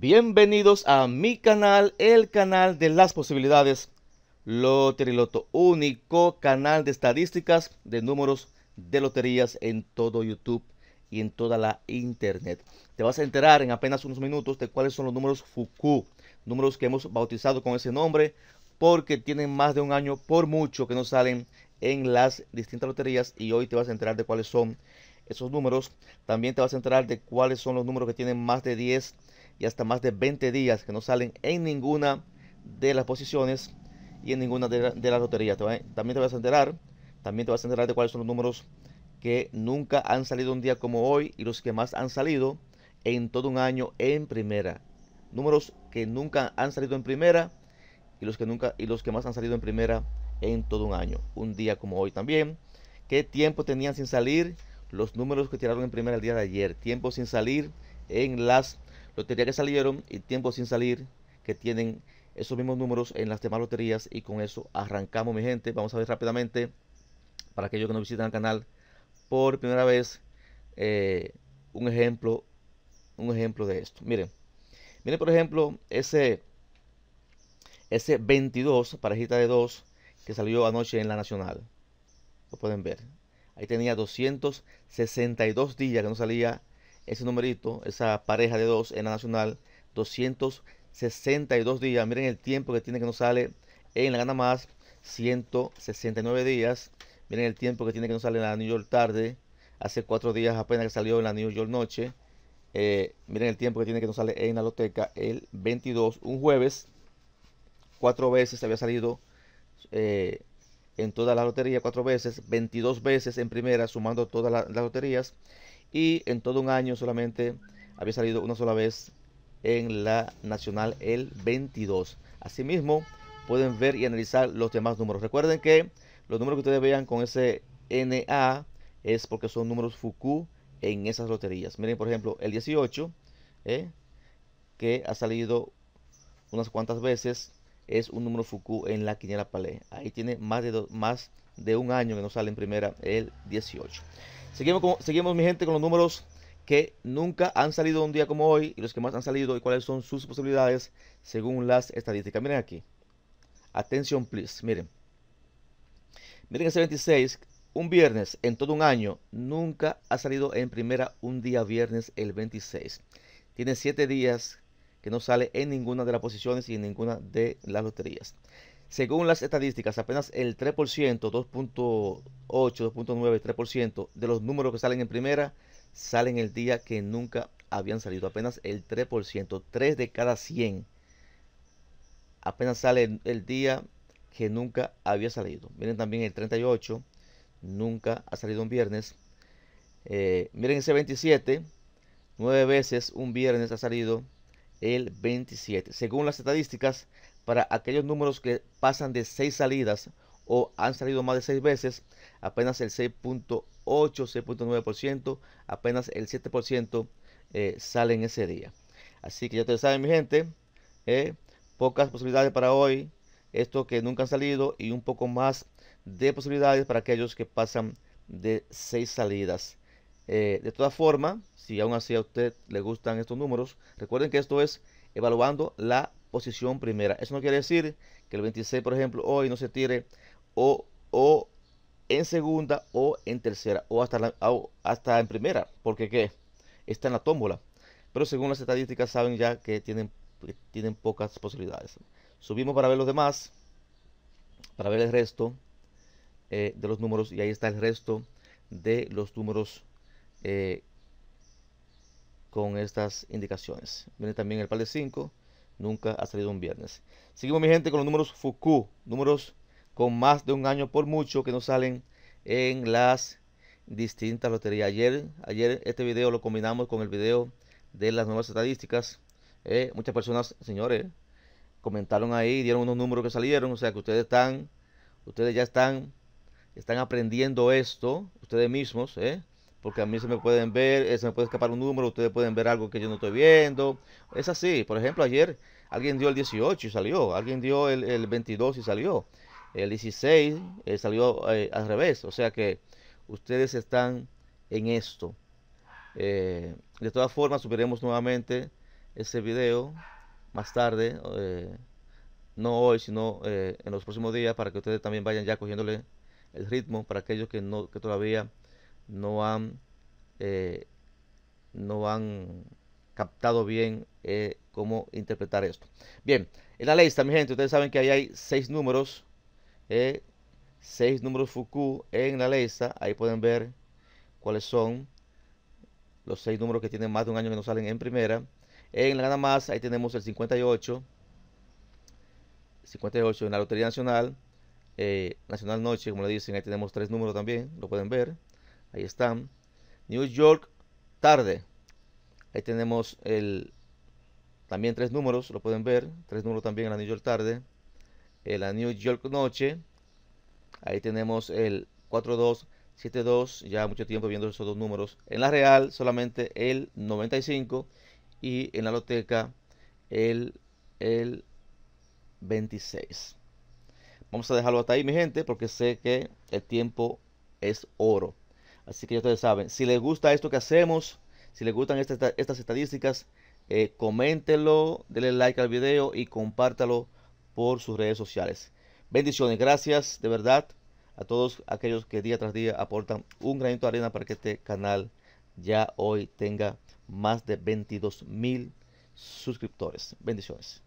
Bienvenidos a mi canal, el canal de las posibilidades. Loteriloto, único canal de estadísticas de números de loterías en todo YouTube y en toda la internet. Te vas a enterar en apenas unos minutos de cuáles son los números Fuku, números que hemos bautizado con ese nombre porque tienen más de un año por mucho que no salen en las distintas loterías y hoy te vas a enterar de cuáles son esos números. También te vas a enterar de cuáles son los números que tienen más de 10 y hasta más de 20 días que no salen en ninguna de las posiciones y en ninguna de, las loterías. También te vas a enterar, también te vas a enterar de cuáles son los números que nunca han salido un día como hoy y los que más han salido en todo un año en primera. Números que nunca han salido en primera y los que nunca y los que más han salido en primera en todo un año, un día como hoy también. ¿Qué tiempo tenían sin salir los números que tiraron en primera el día de ayer? Tiempo sin salir en las Lotería que salieron y tiempo sin salir, que tienen esos mismos números en las demás loterías. Y con eso arrancamos, mi gente. Vamos a ver rápidamente, para aquellos que no visitan el canal por primera vez, eh, un ejemplo un ejemplo de esto. Miren, miren por ejemplo ese, ese 22, parejita de 2, que salió anoche en la Nacional. Lo pueden ver. Ahí tenía 262 días que no salía ese numerito, esa pareja de dos en la nacional, 262 días. Miren el tiempo que tiene que no sale en la gana más, 169 días. Miren el tiempo que tiene que no sale en la New York tarde, hace cuatro días apenas que salió en la New York noche. Eh, miren el tiempo que tiene que no sale en la loteca el 22, un jueves. Cuatro veces había salido eh, en toda la lotería, cuatro veces, 22 veces en primera, sumando todas las loterías y en todo un año solamente había salido una sola vez en la nacional el 22. Asimismo, pueden ver y analizar los demás números. Recuerden que los números que ustedes vean con ese NA es porque son números Fuku en esas loterías. Miren, por ejemplo, el 18, ¿eh? que ha salido unas cuantas veces, es un número Fuku en la quiniela Palé. Ahí tiene más de, más de un año que no sale en primera el 18. Seguimos, seguimos, mi gente, con los números que nunca han salido un día como hoy y los que más han salido y cuáles son sus posibilidades según las estadísticas. Miren aquí. Atención, please. Miren. Miren ese 26. Un viernes en todo un año nunca ha salido en primera un día viernes el 26. Tiene siete días que no sale en ninguna de las posiciones y en ninguna de las loterías. Según las estadísticas, apenas el 3%, 2.8, 2.9, 3% de los números que salen en primera salen el día que nunca habían salido. Apenas el 3%, 3 de cada 100. Apenas sale el, día que nunca había salido. Miren también el 38, nunca ha salido un viernes. Eh, miren ese 27, 9 veces un viernes ha salido el 27. Según las estadísticas, para aquellos números que pasan de 6 salidas o han salido más de 6 veces, apenas el 6.8, 6.9%, apenas el 7% eh, salen ese día. Así que ya ustedes saben, mi gente, eh, pocas posibilidades para hoy, esto que nunca han salido y un poco más de posibilidades para aquellos que pasan de 6 salidas eh, de todas formas, si aún así a usted le gustan estos números, recuerden que esto es evaluando la posición primera. Eso no quiere decir que el 26, por ejemplo, hoy no se tire o, en segunda o en tercera o hasta, hasta en primera, porque ¿qué? está en la tómbola. Pero según las estadísticas saben ya que tienen, tienen pocas posibilidades. Subimos para ver los demás, para ver el resto eh, de los números y ahí está el resto de los números eh, con estas indicaciones. Viene también el par de 5, nunca ha salido un viernes. Seguimos mi gente con los números FUKU números con más de un año por mucho que no salen en las distintas loterías. Ayer, ayer este video lo combinamos con el video de las nuevas estadísticas. Eh, muchas personas, señores, comentaron ahí, dieron unos números que salieron, o sea que ustedes están, ustedes ya están, están aprendiendo esto, ustedes mismos, eh, porque a mí se me pueden ver, eh, se me puede escapar un número, ustedes pueden ver algo que yo no estoy viendo. Es así, por ejemplo, ayer alguien dio el 18 y salió, alguien dio el, 22 y salió, el 16 eh, salió eh, al revés, o sea que ustedes están en esto. de todas formas, subiremos nuevamente ese video más tarde, no hoy, sino en los próximos días, para que ustedes también vayan ya cogiéndole el ritmo, para aquellos que, no, que todavía no han, eh, no han captado bien eh, cómo interpretar esto. Bien, en la ley mi gente, ustedes saben que ahí hay seis números, eh, seis números FUKU en la lista, ahí pueden ver cuáles son los seis números que tienen más de un año que no salen en primera. En la gana más, ahí tenemos el 58, 58 en la Lotería Nacional, Nacional Noche, como le dicen, ahí tenemos tres números también, lo pueden ver. Ahí están. New York, tarde. Ahí tenemos el también tres números, lo pueden ver. Tres números también en la New York tarde. En la New York noche. Ahí tenemos el 4272 Ya mucho tiempo viendo esos dos números. En la Real solamente el 95. Y en la Loteca el, el 26. Vamos a dejarlo hasta ahí, mi gente, porque sé que el tiempo es oro. Así que ya ustedes saben, si les gusta esto que hacemos, si les gustan estas estadísticas, eh, coméntenlo, denle like al video y compártalo por sus redes sociales. Bendiciones, gracias de verdad a todos aquellos que día tras día aportan un granito de arena para que este canal ya hoy tenga más de 22 mil suscriptores. Bendiciones.